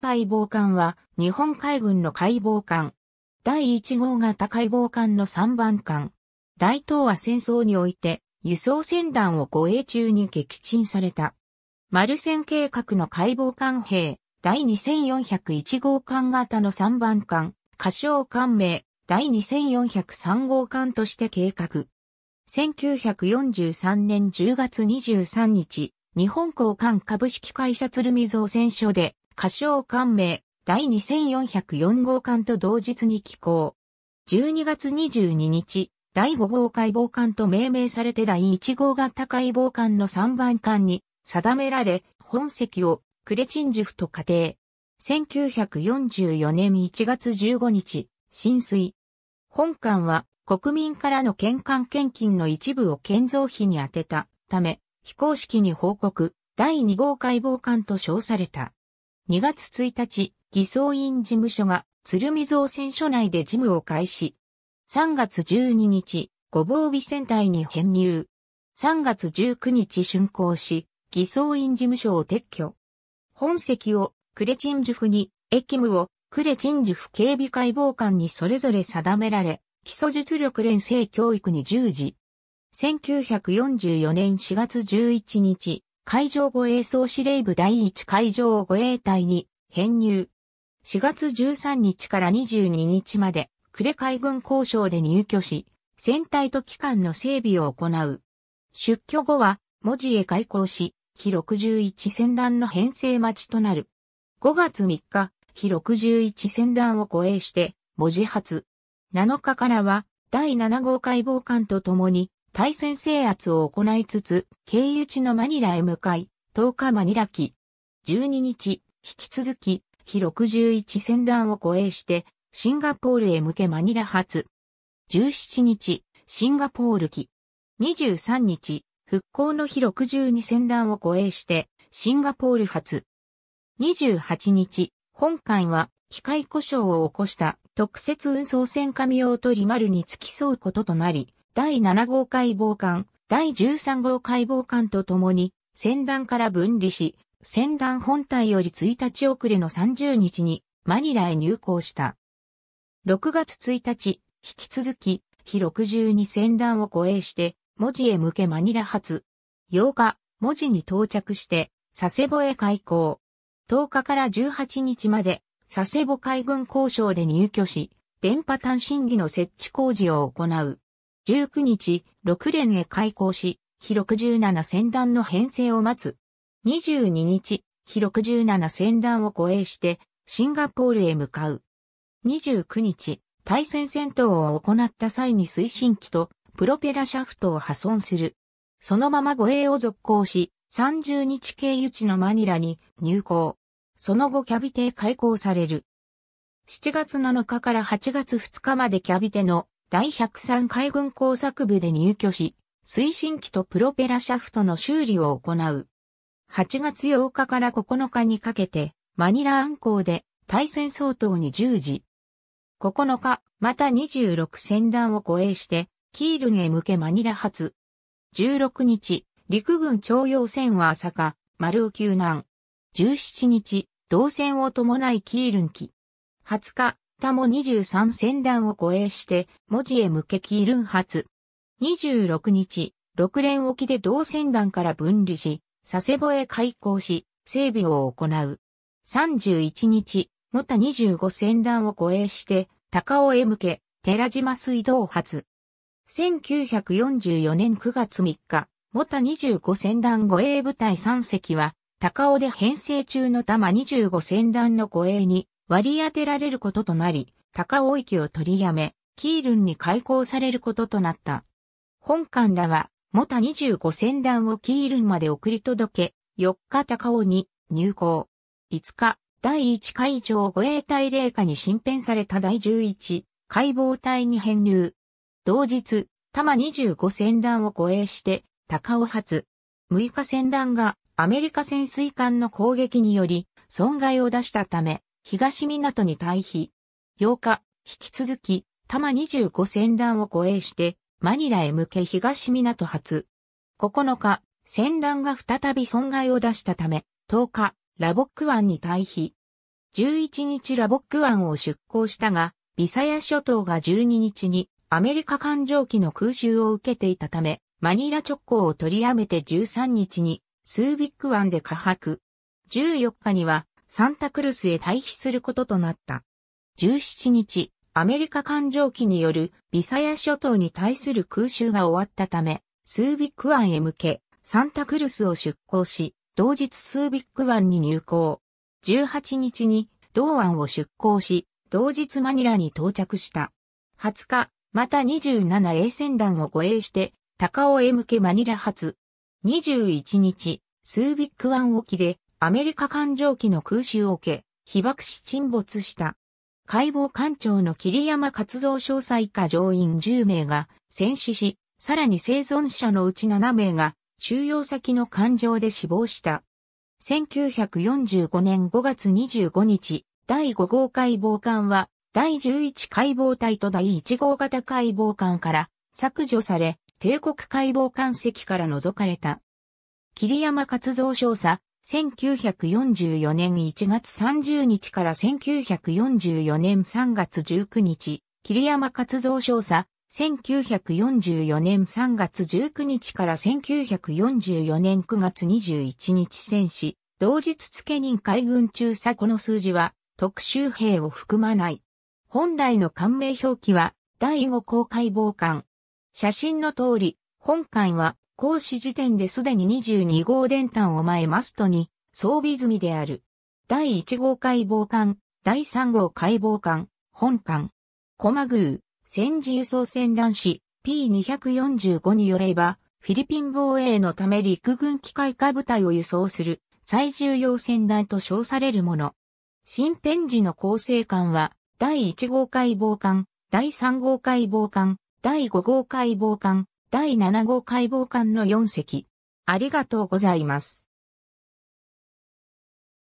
海防艦は日本海軍の海防艦。第1号型海防艦の3番艦。大東亜戦争において輸送船団を護衛中に撃沈された。丸戦計画の海防艦兵、第2401号艦型の3番艦、仮称艦名、第2403号艦として計画。1943年10月23日、日本港艦株式会社鶴見造船所で、歌唱官名第2404号館と同日に寄港。12月22日、第5号解剖艦と命名されて第1号型解剖艦の3番艦に定められ、本籍をクレチンジフと仮定。1944年1月15日、浸水。本艦は国民からの献艦献金の一部を建造費に充てたため、非公式に報告、第2号解剖艦と称された。2月1日、偽装院事務所が鶴見造船所内で事務を開始。3月12日、ご防備船隊に編入。3月19日竣工し、偽装院事務所を撤去。本席をクレチンジュフに、駅務をクレチンジュフ警備解剖官にそれぞれ定められ、基礎実力連成教育に従事。1944年4月11日、海上護衛総司令部第一海上護衛隊に編入。4月13日から22日まで、呉海軍交渉で入居し、船体と機関の整備を行う。出居後は、文字へ開港し、日61船団の編成待ちとなる。5月3日、日61船団を護衛して、文字発。7日からは、第7号解剖官と共に、対戦制圧を行いつつ、経由地のマニラへ向かい、10日マニラ機。12日、引き続き、日61船団を護衛して、シンガポールへ向けマニラ発。17日、シンガポール機。23日、復興の日62船団を護衛して、シンガポール発。28日、本艦は機械故障を起こした特設運送船神用とリマルに付き添うこととなり、第7号解剖艦、第13号解剖艦とともに、船団から分離し、船団本体より1日遅れの30日にマニラへ入港した。6月1日、引き続き、日62船団を護衛して、文字へ向けマニラ発。8日、文字に到着して、佐世保へ開港。10日から18日まで、佐世保海軍交渉で入居し、電波単身技の設置工事を行う。19日、6連へ開港し、日67船団の編成を待つ。22日、日67船団を護衛して、シンガポールへ向かう。29日、対戦戦闘を行った際に推進機とプロペラシャフトを破損する。そのまま護衛を続行し、30日経由地のマニラに入港。その後キャビテ開港される。7月7日から8月2日までキャビテの第103海軍工作部で入居し、推進機とプロペラシャフトの修理を行う。8月8日から9日にかけて、マニラ暗港で対戦相当に従事。9日、また26戦団を護衛して、キールンへ向けマニラ発。16日、陸軍徴用船は朝霞、丸尾救難。17日、動船を伴いキールン機。20日、タも23戦団を護衛して、文字へ向けキールン発。26日、6連沖で同戦団から分離し、佐世保へ開港し、整備を行う。31日、もた25戦団を護衛して、高尾へ向け、寺島水道発。1944年9月3日、もた25戦団護衛部隊3隻は、高尾で編成中の多摩25戦団の護衛に割り当てられることとなり、高尾池を取りやめ、キールンに開港されることとなった。本艦らは、元タ25船団をキールンまで送り届け、4日高尾に入港。5日、第1海上護衛隊霊下に新編された第11海防隊に編入。同日、多摩25船団を護衛して、高尾発。6日船団がアメリカ潜水艦の攻撃により損害を出したため、東港に退避。8日、引き続き、多摩25船団を護衛して、マニラへ向け東港発。9日、船団が再び損害を出したため、10日、ラボック湾に退避。11日ラボック湾を出港したが、ビサヤ諸島が12日にアメリカ艦上機の空襲を受けていたため、マニラ直行を取りやめて13日にスービック湾で下泊。14日にはサンタクルスへ退避することとなった。17日、アメリカ艦上機によるビサヤ諸島に対する空襲が終わったため、スービック湾へ向け、サンタクルスを出港し、同日スービック湾に入港。18日に同湾を出港し、同日マニラに到着した。20日、また 27A 船団を護衛して、高尾へ向けマニラ発。21日、スービック湾沖でアメリカ艦上機の空襲を受け、被爆し沈没した。解剖艦長の桐山活動詳細下乗員10名が戦死し、さらに生存者のうち7名が収容先の艦上で死亡した。1945年5月25日、第5号解剖艦は第11解剖隊と第1号型解剖艦から削除され、帝国解剖艦籍から除かれた。桐山活動少佐、1944年1月30日から1944年3月19日、桐山活動少佐、1944年3月19日から1944年9月21日戦死、同日付任海軍中佐この数字は特殊兵を含まない。本来の官名表記は第5公開防艦。写真の通り、本艦は行使時点ですでに22号電端を前マストに装備済みである。第1号解剖艦、第3号解剖艦、本艦。コマグー、戦時輸送船団士 P245 によれば、フィリピン防衛のため陸軍機械化部隊を輸送する最重要船団と称されるもの。新編時の構成艦は、第1号解剖艦、第3号解剖艦、第5号解剖艦、第7号解剖館の4席。ありがとうございます。